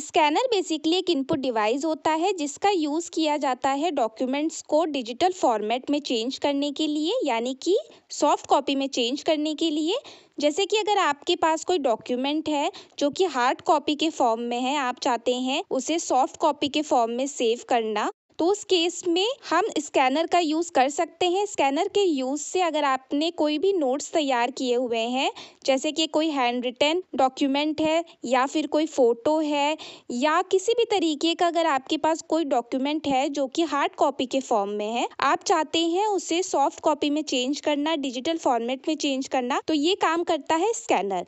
scanner basically एक input device होता है जिसका यूज़ किया जाता है डॉक्यूमेंट्स को डिजिटल फॉर्मेट में चेंज करने के लिए यानी कि सॉफ्ट कॉपी में चेंज करने के लिए जैसे कि अगर आपके पास कोई डॉक्यूमेंट है जो कि हार्ड कॉपी के फॉर्म में है आप चाहते हैं उसे सॉफ्ट कॉपी के फॉर्म में सेव करना तो उस केस में हम स्कैनर का यूज़ कर सकते हैं स्कैनर के यूज़ से अगर आपने कोई भी नोट्स तैयार किए हुए हैं जैसे कि कोई हैंड रिटन डॉक्यूमेंट है या फिर कोई फ़ोटो है या किसी भी तरीके का अगर आपके पास कोई डॉक्यूमेंट है जो कि हार्ड कॉपी के फॉर्म में है आप चाहते हैं उसे सॉफ्ट कॉपी में चेंज करना डिजिटल फॉर्मेट में चेंज करना तो ये काम करता है स्कैनर